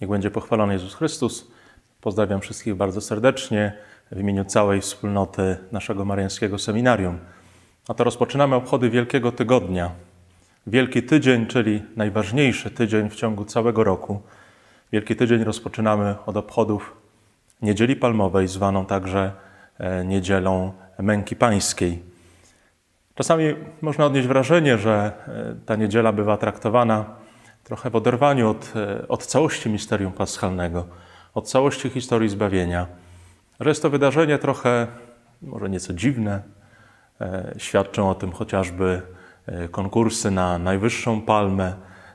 Niech będzie pochwalony Jezus Chrystus. Pozdrawiam wszystkich bardzo serdecznie w imieniu całej wspólnoty naszego mariańskiego seminarium. A to rozpoczynamy obchody Wielkiego Tygodnia. Wielki Tydzień, czyli najważniejszy tydzień w ciągu całego roku. Wielki Tydzień rozpoczynamy od obchodów Niedzieli Palmowej, zwaną także e, Niedzielą Męki Pańskiej. Czasami można odnieść wrażenie, że e, ta niedziela bywa traktowana trochę w oderwaniu od, e, od całości misterium paschalnego, od całości historii zbawienia, że jest to wydarzenie trochę, może nieco dziwne. E, świadczą o tym chociażby e, konkursy na najwyższą palmę,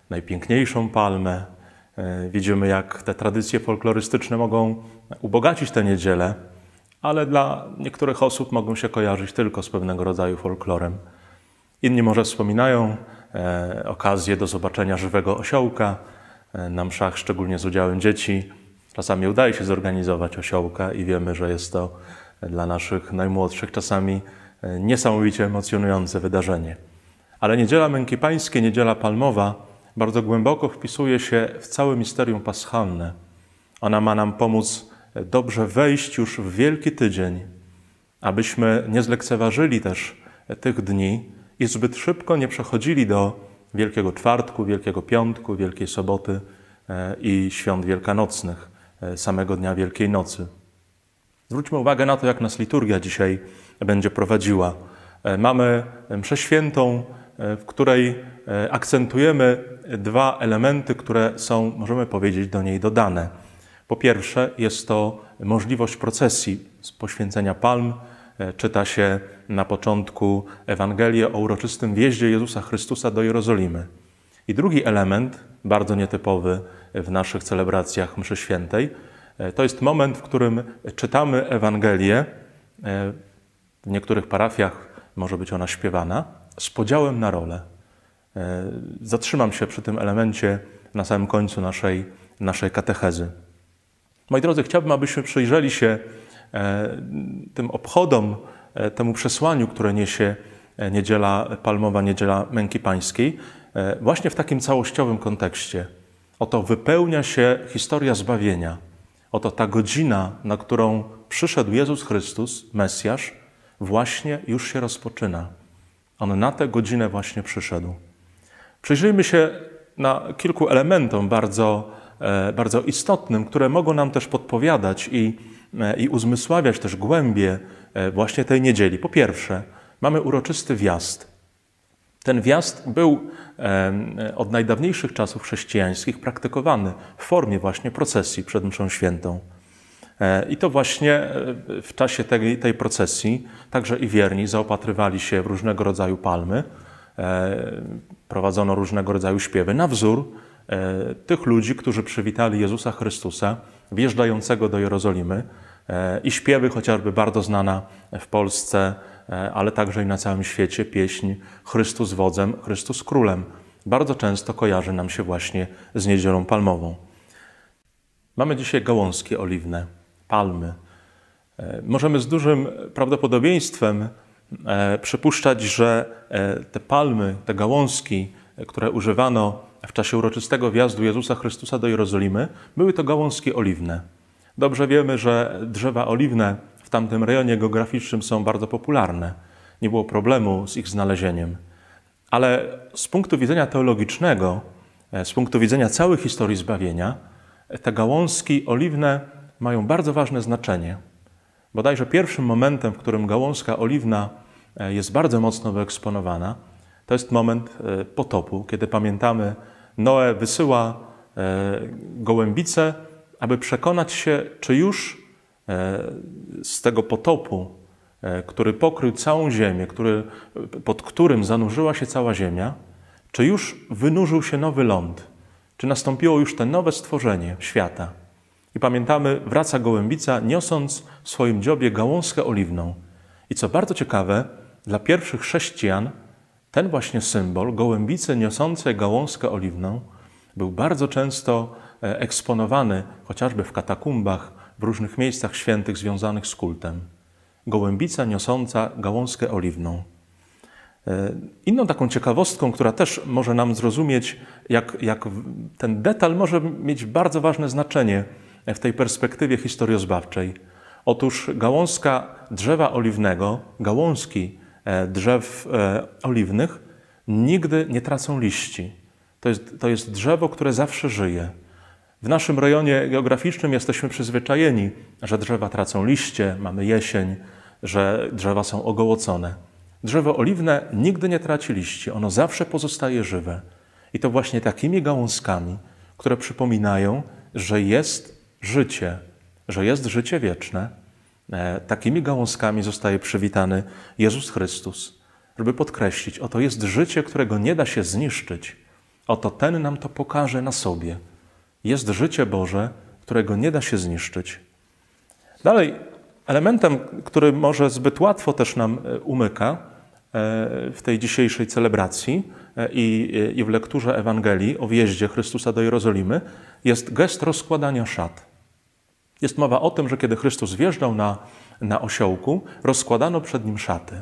najpiękniejszą palmę. Widzimy, jak te tradycje folklorystyczne mogą ubogacić tę niedzielę, ale dla niektórych osób mogą się kojarzyć tylko z pewnego rodzaju folklorem. Inni może wspominają E, okazję do zobaczenia żywego osiołka e, na mszach, szczególnie z udziałem dzieci. Czasami udaje się zorganizować osiołka i wiemy, że jest to dla naszych najmłodszych czasami e, niesamowicie emocjonujące wydarzenie. Ale Niedziela Męki Pańskiej, Niedziela Palmowa bardzo głęboko wpisuje się w całe misterium paschalne. Ona ma nam pomóc dobrze wejść już w Wielki Tydzień, abyśmy nie zlekceważyli też tych dni, i zbyt szybko nie przechodzili do Wielkiego Czwartku, Wielkiego Piątku, Wielkiej Soboty e, i świąt wielkanocnych, e, samego dnia Wielkiej Nocy. Zwróćmy uwagę na to, jak nas liturgia dzisiaj będzie prowadziła. E, mamy mszę świętą, w której akcentujemy dwa elementy, które są, możemy powiedzieć, do niej dodane. Po pierwsze, jest to możliwość procesji z poświęcenia palm, E, czyta się na początku Ewangelię o uroczystym wjeździe Jezusa Chrystusa do Jerozolimy. I drugi element, bardzo nietypowy w naszych celebracjach Mszy Świętej, e, to jest moment, w którym czytamy Ewangelię. E, w niektórych parafiach może być ona śpiewana z podziałem na role. Zatrzymam się przy tym elemencie na samym końcu naszej, naszej katechezy. Moi drodzy, chciałbym, abyśmy przyjrzeli się E, tym obchodom, e, temu przesłaniu, które niesie e, Niedziela Palmowa, Niedziela Męki Pańskiej, właśnie w takim całościowym kontekście. Oto wypełnia się historia zbawienia. Oto ta godzina, na którą przyszedł Jezus Chrystus, Mesjasz, właśnie już się rozpoczyna. On na tę godzinę właśnie przyszedł. Przyjrzyjmy się na kilku elementom bardzo, bardzo istotnym, które mogą nam też podpowiadać i E, i uzmysławiać też głębie e, właśnie tej niedzieli. Po pierwsze, mamy uroczysty wjazd. Ten wjazd był e, od najdawniejszych czasów chrześcijańskich praktykowany w formie właśnie procesji przed mszą świętą. I to właśnie w czasie tej, tej procesji także i wierni zaopatrywali się w różnego rodzaju palmy, prowadzono różnego rodzaju śpiewy na wzór E, tych ludzi, którzy przywitali Jezusa Chrystusa wjeżdżającego do Jerozolimy e, i śpiewy chociażby bardzo znana w Polsce, e, ale także i na całym świecie pieśń Chrystus wodzem, Chrystus królem. Bardzo często kojarzy nam się właśnie z Niedzielą Palmową. Mamy dzisiaj gałązki oliwne, palmy. Możemy z dużym prawdopodobieństwem przypuszczać, że te palmy, te gałązki, które używano w czasie uroczystego wjazdu Jezusa Chrystusa do Jerozolimy były to gałązki oliwne. Dobrze wiemy, że drzewa oliwne w tamtym rejonie geograficznym są bardzo popularne. Nie było problemu z ich znalezieniem. Ale z punktu widzenia teologicznego, e, z punktu widzenia całej historii zbawienia, te gałązki oliwne mają bardzo ważne znaczenie. Bodajże pierwszym momentem, w którym gałązka oliwna e, jest bardzo mocno wyeksponowana, to jest moment e, potopu, kiedy pamiętamy Noe wysyła e, gołębice, aby przekonać się, czy już e, z tego potopu, e, który pokrył całą ziemię, który, pod którym zanurzyła się cała ziemia, czy już wynurzył się nowy ląd, czy nastąpiło już to nowe stworzenie świata. I pamiętamy, wraca gołębica, niosąc w swoim dziobie gałązkę oliwną. I co bardzo ciekawe, dla pierwszych chrześcijan ten właśnie symbol gołębice niosącej gałązkę oliwną był bardzo często e, eksponowany chociażby w katakumbach, w różnych miejscach świętych związanych z kultem. Gołębica niosąca gałązkę oliwną. E, inną taką ciekawostką, która też może nam zrozumieć, jak, jak ten detal może mieć bardzo ważne znaczenie w tej perspektywie historiozbawczej. Otóż gałązka drzewa oliwnego, gałązki E, drzew e, oliwnych, nigdy nie tracą liści. To jest, to jest drzewo, które zawsze żyje. W naszym rejonie geograficznym jesteśmy przyzwyczajeni, że drzewa tracą liście, mamy jesień, że drzewa są ogołocone. Drzewo oliwne nigdy nie traci liści, ono zawsze pozostaje żywe. I to właśnie takimi gałązkami, które przypominają, że jest życie, że jest życie wieczne E, takimi gałązkami zostaje przywitany Jezus Chrystus, żeby podkreślić, oto jest życie, którego nie da się zniszczyć. Oto ten nam to pokaże na sobie. Jest życie Boże, którego nie da się zniszczyć. Dalej, elementem, który może zbyt łatwo też nam e, umyka e, w tej dzisiejszej celebracji i w lekturze Ewangelii o wjeździe Chrystusa do Jerozolimy, jest gest rozkładania szat. Jest mowa o tym, że kiedy Chrystus wjeżdżał na, na osiołku, rozkładano przed nim szaty.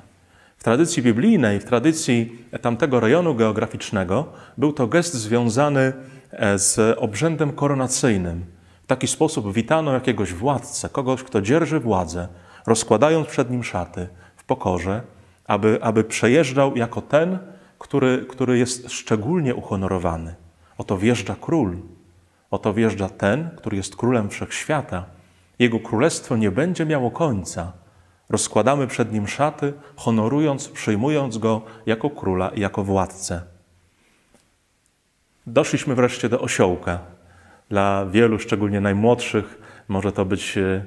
W tradycji biblijnej, w tradycji tamtego rejonu geograficznego, był to gest związany e, z obrzędem koronacyjnym. W taki sposób witano jakiegoś władcę, kogoś, kto dzierży władzę, rozkładając przed nim szaty w pokorze, aby, aby przejeżdżał jako ten, który, który jest szczególnie uhonorowany. Oto wjeżdża król, oto wjeżdża ten, który jest królem wszechświata, jego królestwo nie będzie miało końca. Rozkładamy przed nim szaty, honorując, przyjmując go jako króla i jako władcę. Doszliśmy wreszcie do osiołka. Dla wielu, szczególnie najmłodszych, może to być e,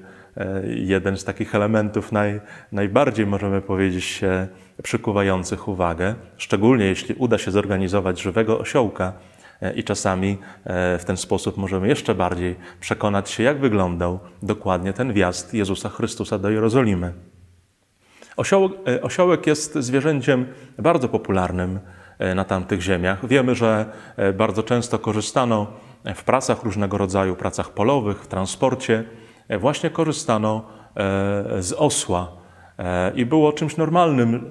jeden z takich elementów naj, najbardziej, możemy powiedzieć, przykuwających uwagę, szczególnie jeśli uda się zorganizować żywego osiołka i czasami e, w ten sposób możemy jeszcze bardziej przekonać się, jak wyglądał dokładnie ten wjazd Jezusa Chrystusa do Jerozolimy. Osiołek, e, osiołek jest zwierzęciem bardzo popularnym e, na tamtych ziemiach. Wiemy, że bardzo często korzystano w pracach różnego rodzaju, pracach polowych, w transporcie, właśnie korzystano z osła. I było czymś normalnym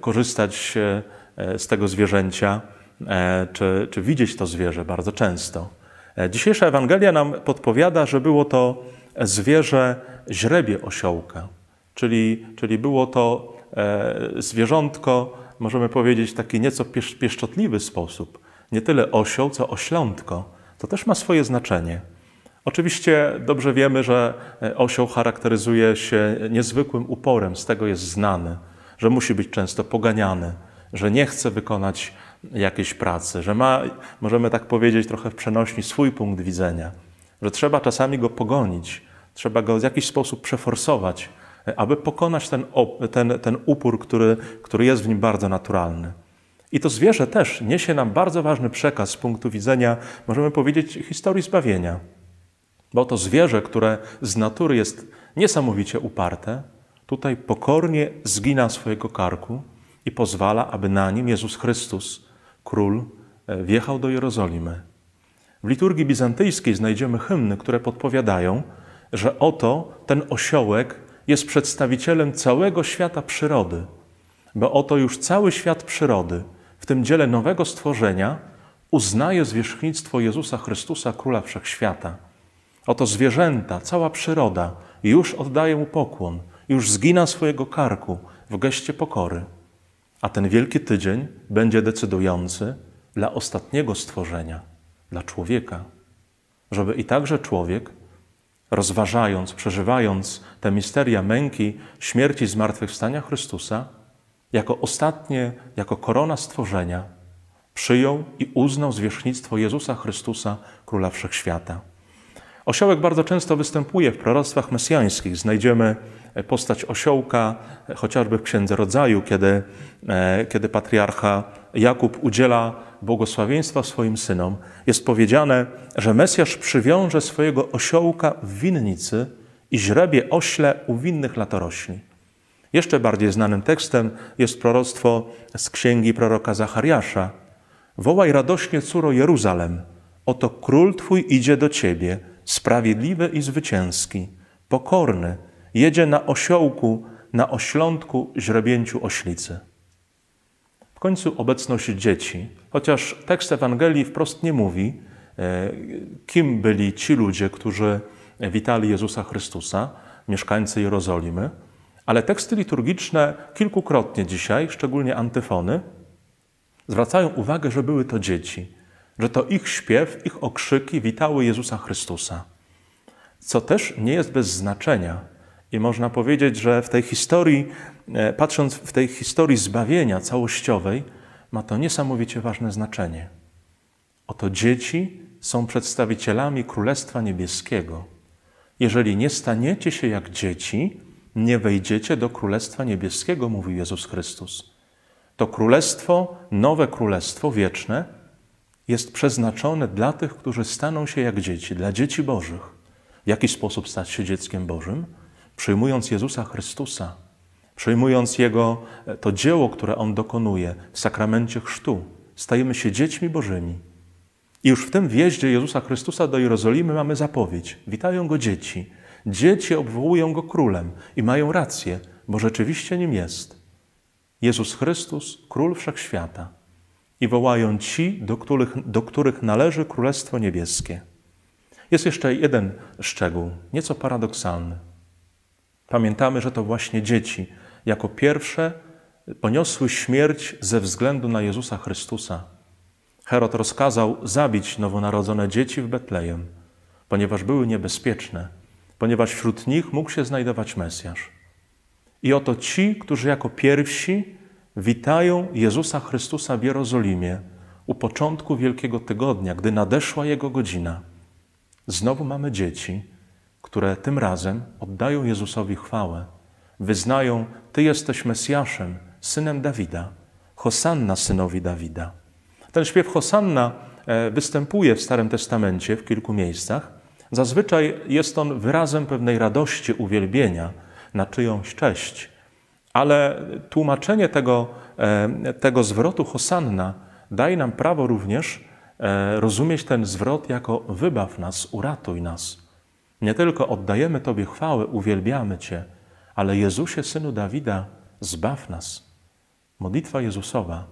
korzystać z tego zwierzęcia. E, czy, czy widzieć to zwierzę bardzo często. E, dzisiejsza Ewangelia nam podpowiada, że było to zwierzę źrebie osiołka, czyli, czyli było to e, zwierzątko, możemy powiedzieć, w taki nieco pieszczotliwy sposób. Nie tyle osioł, co oślątko. To też ma swoje znaczenie. Oczywiście dobrze wiemy, że osioł charakteryzuje się niezwykłym uporem, z tego jest znany, że musi być często poganiany, że nie chce wykonać jakiejś pracy, że ma, możemy tak powiedzieć trochę w przenośni, swój punkt widzenia, że trzeba czasami go pogonić, trzeba go w jakiś sposób przeforsować, aby pokonać ten, ten, ten upór, który, który jest w nim bardzo naturalny. I to zwierzę też niesie nam bardzo ważny przekaz z punktu widzenia, możemy powiedzieć, historii zbawienia. Bo to zwierzę, które z natury jest niesamowicie uparte, tutaj pokornie zgina swojego karku i pozwala, aby na nim Jezus Chrystus król e, wjechał do Jerozolimy. W liturgii bizantyjskiej znajdziemy hymny, które podpowiadają, że oto ten osiołek jest przedstawicielem całego świata przyrody, bo oto już cały świat przyrody w tym dziele nowego stworzenia uznaje zwierzchnictwo Jezusa Chrystusa, Króla Wszechświata. Oto zwierzęta, cała przyroda już oddaje mu pokłon, już zgina swojego karku w geście pokory. A ten wielki tydzień będzie decydujący dla ostatniego stworzenia, dla człowieka, żeby i także człowiek, rozważając, przeżywając te misteria męki, śmierci, zmartwychwstania Chrystusa, jako ostatnie, jako korona stworzenia, przyjął i uznał zwierzchnictwo Jezusa Chrystusa, Króla Wszechświata. Osiołek bardzo często występuje w proroctwach mesjańskich. Znajdziemy postać osiołka chociażby w Księdze Rodzaju, kiedy, e, kiedy patriarcha Jakub udziela błogosławieństwa swoim synom. Jest powiedziane, że Mesjasz przywiąże swojego osiołka w winnicy i źrebie ośle u winnych latorośli. Jeszcze bardziej znanym tekstem jest proroctwo z księgi proroka Zachariasza. Wołaj radośnie, córo Jeruzalem, oto król Twój idzie do Ciebie – sprawiedliwy i zwycięski, pokorny, jedzie na osiołku, na oślątku źrebięciu oślicy. W końcu obecność dzieci, chociaż tekst Ewangelii wprost nie mówi, e, kim byli ci ludzie, którzy witali Jezusa Chrystusa, mieszkańcy Jerozolimy, ale teksty liturgiczne kilkukrotnie dzisiaj, szczególnie antyfony, zwracają uwagę, że były to dzieci że to ich śpiew, ich okrzyki witały Jezusa Chrystusa. Co też nie jest bez znaczenia. I można powiedzieć, że w tej historii, e, patrząc w tej historii zbawienia całościowej, ma to niesamowicie ważne znaczenie. Oto dzieci są przedstawicielami Królestwa Niebieskiego. Jeżeli nie staniecie się jak dzieci, nie wejdziecie do Królestwa Niebieskiego, mówił Jezus Chrystus. To królestwo, nowe królestwo wieczne, jest przeznaczone dla tych, którzy staną się jak dzieci, dla dzieci Bożych. W jaki sposób stać się dzieckiem Bożym? Przyjmując Jezusa Chrystusa, przyjmując Jego e, to dzieło, które On dokonuje w sakramencie chrztu, stajemy się dziećmi Bożymi. I już w tym wjeździe Jezusa Chrystusa do Jerozolimy mamy zapowiedź. Witają Go dzieci. Dzieci obwołują Go królem i mają rację, bo rzeczywiście Nim jest. Jezus Chrystus, Król Wszechświata i wołają ci, do których, do których należy Królestwo Niebieskie. Jest jeszcze jeden szczegół, nieco paradoksalny. Pamiętamy, że to właśnie dzieci jako pierwsze poniosły śmierć ze względu na Jezusa Chrystusa. Herod rozkazał zabić nowonarodzone dzieci w Betlejem, ponieważ były niebezpieczne, ponieważ wśród nich mógł się znajdować Mesjasz. I oto ci, którzy jako pierwsi witają Jezusa Chrystusa w Jerozolimie u początku Wielkiego Tygodnia, gdy nadeszła Jego godzina. Znowu mamy dzieci, które tym razem oddają Jezusowi chwałę. Wyznają, Ty jesteś Mesjaszem, synem Dawida, Hosanna synowi Dawida. Ten śpiew Hosanna e, występuje w Starym Testamencie w kilku miejscach. Zazwyczaj jest on wyrazem pewnej radości, uwielbienia na czyjąś cześć – ale tłumaczenie tego, e, tego zwrotu Hosanna daje nam prawo również e, rozumieć ten zwrot jako wybaw nas, uratuj nas. Nie tylko oddajemy Tobie chwałę, uwielbiamy Cię, ale Jezusie, Synu Dawida, zbaw nas. Modlitwa Jezusowa,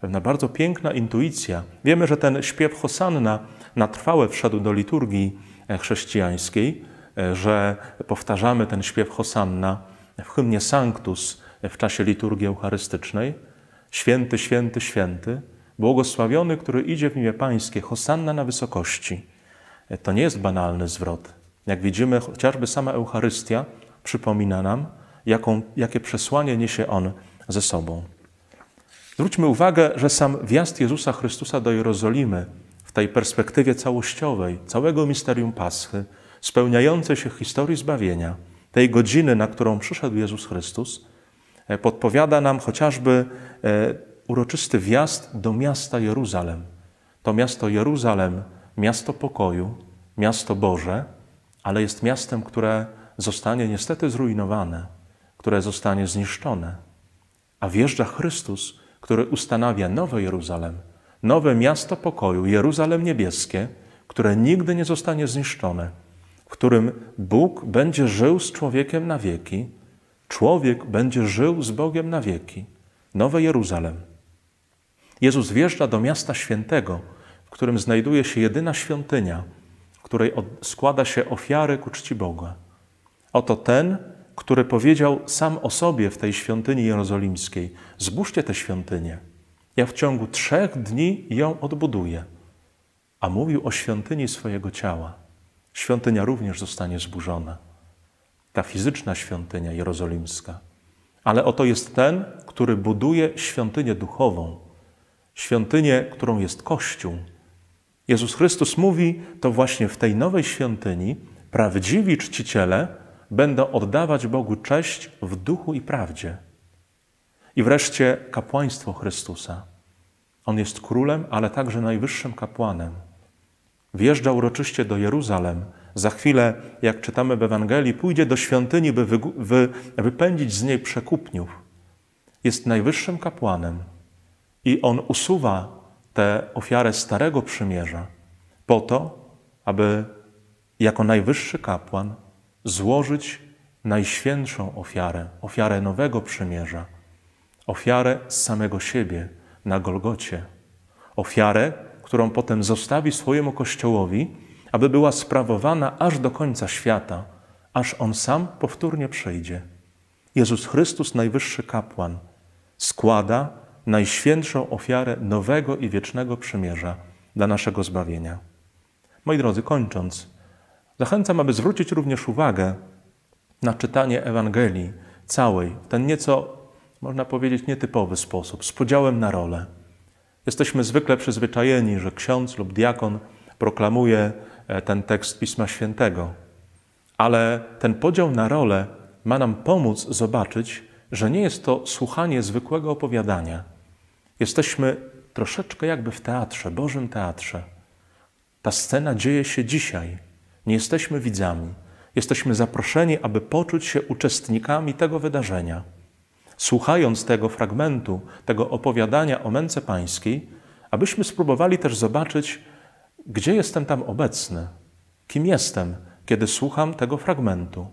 pewna bardzo piękna intuicja. Wiemy, że ten śpiew Hosanna na trwałe wszedł do liturgii chrześcijańskiej, e, że powtarzamy ten śpiew Hosanna w hymnie Sanctus w czasie liturgii eucharystycznej. Święty, święty, święty, błogosławiony, który idzie w imię Pańskie, Hosanna na wysokości. E, to nie jest banalny zwrot. Jak widzimy, chociażby sama Eucharystia przypomina nam, jaką, jakie przesłanie niesie On ze sobą. Zwróćmy uwagę, że sam wjazd Jezusa Chrystusa do Jerozolimy w tej perspektywie całościowej, całego misterium Paschy, spełniające się historii zbawienia – tej godziny, na którą przyszedł Jezus Chrystus, e, podpowiada nam chociażby e, uroczysty wjazd do miasta Jeruzalem. To miasto Jeruzalem, miasto pokoju, miasto Boże, ale jest miastem, które zostanie niestety zrujnowane, które zostanie zniszczone. A wjeżdża Chrystus, który ustanawia nowe Jeruzalem, nowe miasto pokoju, Jeruzalem niebieskie, które nigdy nie zostanie zniszczone, w którym Bóg będzie żył z człowiekiem na wieki, człowiek będzie żył z Bogiem na wieki. Nowe Jeruzalem. Jezus wjeżdża do miasta świętego, w którym znajduje się jedyna świątynia, w której składa się ofiary ku czci Boga. Oto ten, który powiedział sam o sobie w tej świątyni jerozolimskiej: Zbóżcie tę świątynię. Ja w ciągu trzech dni ją odbuduję. A mówił o świątyni swojego ciała świątynia również zostanie zburzona. Ta fizyczna świątynia jerozolimska. Ale oto jest ten, który buduje świątynię duchową, świątynię, którą jest Kościół. Jezus Chrystus mówi, to właśnie w tej nowej świątyni prawdziwi czciciele będą oddawać Bogu cześć w duchu i prawdzie. I wreszcie kapłaństwo Chrystusa. On jest królem, ale także najwyższym kapłanem. Wjeżdża uroczyście do Jeruzalem. Za chwilę, jak czytamy w Ewangelii, pójdzie do świątyni, by wypędzić z niej przekupniów. Jest najwyższym kapłanem i on usuwa tę ofiarę Starego Przymierza po to, aby jako najwyższy kapłan złożyć najświętszą ofiarę, ofiarę Nowego Przymierza, ofiarę samego siebie na Golgocie, ofiarę, którą potem zostawi swojemu Kościołowi, aby była sprawowana aż do końca świata, aż On sam powtórnie przyjdzie. Jezus Chrystus, najwyższy kapłan, składa najświętszą ofiarę nowego i wiecznego przymierza dla naszego zbawienia. Moi drodzy, kończąc, zachęcam, aby zwrócić również uwagę na czytanie Ewangelii całej, w ten nieco, można powiedzieć, nietypowy sposób, z podziałem na rolę. Jesteśmy zwykle przyzwyczajeni, że ksiądz lub diakon proklamuje e, ten tekst Pisma Świętego. Ale ten podział na role ma nam pomóc zobaczyć, że nie jest to słuchanie zwykłego opowiadania. Jesteśmy troszeczkę jakby w teatrze, Bożym teatrze. Ta scena dzieje się dzisiaj. Nie jesteśmy widzami. Jesteśmy zaproszeni, aby poczuć się uczestnikami tego wydarzenia słuchając tego fragmentu, tego opowiadania o męce pańskiej, abyśmy spróbowali też zobaczyć, gdzie jestem tam obecny, kim jestem, kiedy słucham tego fragmentu,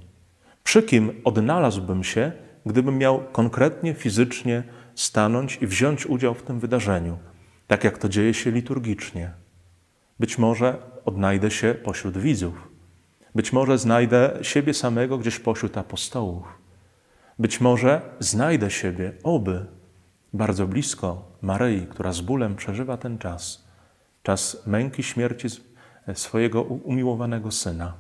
przy kim odnalazłbym się, gdybym miał konkretnie, fizycznie stanąć i wziąć udział w tym wydarzeniu, tak jak to dzieje się liturgicznie. Być może odnajdę się pośród widzów, być może znajdę siebie samego gdzieś pośród apostołów. Być może znajdę siebie, oby, bardzo blisko Maryi, która z bólem przeżywa ten czas, czas męki śmierci swojego umiłowanego syna.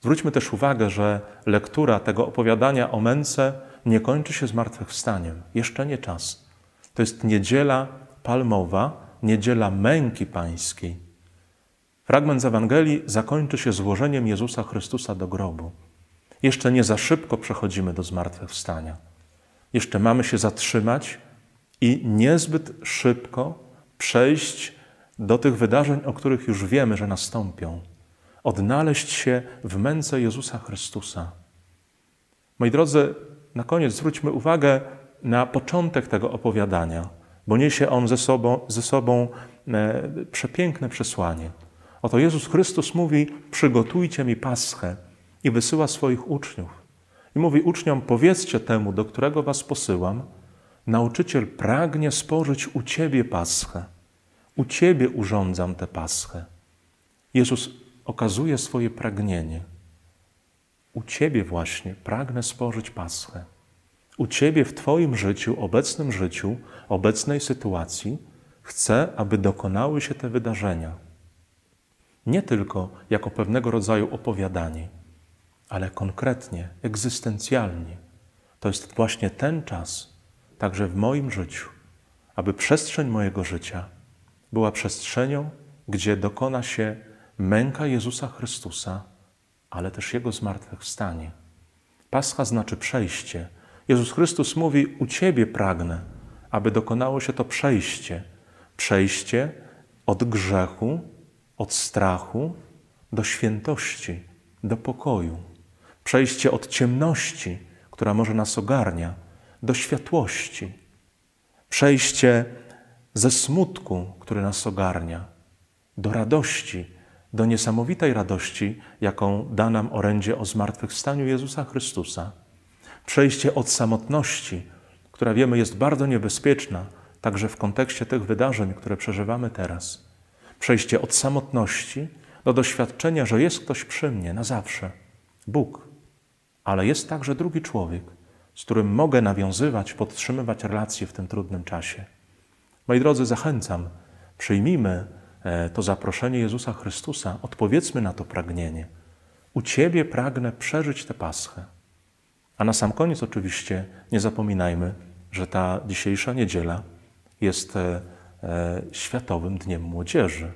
Zwróćmy też uwagę, że lektura tego opowiadania o męce nie kończy się zmartwychwstaniem. Jeszcze nie czas. To jest niedziela palmowa, niedziela męki pańskiej. Fragment z Ewangelii zakończy się złożeniem Jezusa Chrystusa do grobu. Jeszcze nie za szybko przechodzimy do zmartwychwstania. Jeszcze mamy się zatrzymać i niezbyt szybko przejść do tych wydarzeń, o których już wiemy, że nastąpią. Odnaleźć się w męce Jezusa Chrystusa. Moi drodzy, na koniec zwróćmy uwagę na początek tego opowiadania, bo niesie on ze sobą, ze sobą e, przepiękne przesłanie. Oto Jezus Chrystus mówi: Przygotujcie mi paschę i wysyła swoich uczniów. I mówi uczniom: Powiedzcie temu, do którego was posyłam, nauczyciel pragnie spożyć u ciebie paschę. U ciebie urządzam tę paschę. Jezus okazuje swoje pragnienie. U ciebie właśnie pragnę spożyć paschę. U ciebie w twoim życiu, obecnym życiu, obecnej sytuacji chcę, aby dokonały się te wydarzenia. Nie tylko jako pewnego rodzaju opowiadanie ale konkretnie, egzystencjalnie. To jest właśnie ten czas, także w moim życiu, aby przestrzeń mojego życia była przestrzenią, gdzie dokona się męka Jezusa Chrystusa, ale też Jego zmartwychwstanie. Pascha znaczy przejście. Jezus Chrystus mówi: U Ciebie pragnę, aby dokonało się to przejście. Przejście od grzechu, od strachu do świętości, do pokoju. Przejście od ciemności, która może nas ogarnia, do światłości. Przejście ze smutku, który nas ogarnia, do radości, do niesamowitej radości, jaką da nam orędzie o zmartwychwstaniu Jezusa Chrystusa. Przejście od samotności, która wiemy jest bardzo niebezpieczna, także w kontekście tych wydarzeń, które przeżywamy teraz. Przejście od samotności do doświadczenia, że jest ktoś przy mnie na zawsze Bóg, ale jest także drugi człowiek, z którym mogę nawiązywać, podtrzymywać relacje w tym trudnym czasie. Moi drodzy, zachęcam, przyjmijmy e, to zaproszenie Jezusa Chrystusa, odpowiedzmy na to pragnienie. U Ciebie pragnę przeżyć tę paschę. A na sam koniec, oczywiście, nie zapominajmy, że ta dzisiejsza niedziela jest e, e, Światowym Dniem Młodzieży.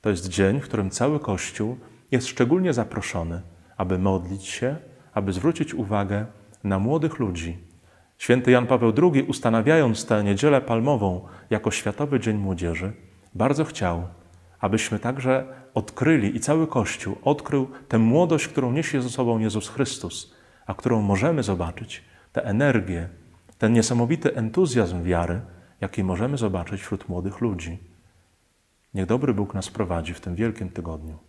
To jest dzień, w którym cały Kościół jest szczególnie zaproszony, aby modlić się, aby zwrócić uwagę na młodych ludzi. Święty Jan Paweł II, ustanawiając tę niedzielę palmową jako Światowy Dzień Młodzieży, bardzo chciał, abyśmy także odkryli i cały Kościół odkrył tę młodość, którą niesie ze sobą Jezus Chrystus, a którą możemy zobaczyć, tę energię, ten niesamowity entuzjazm wiary, jaki możemy zobaczyć wśród młodych ludzi. Niech dobry Bóg nas prowadzi w tym wielkim tygodniu.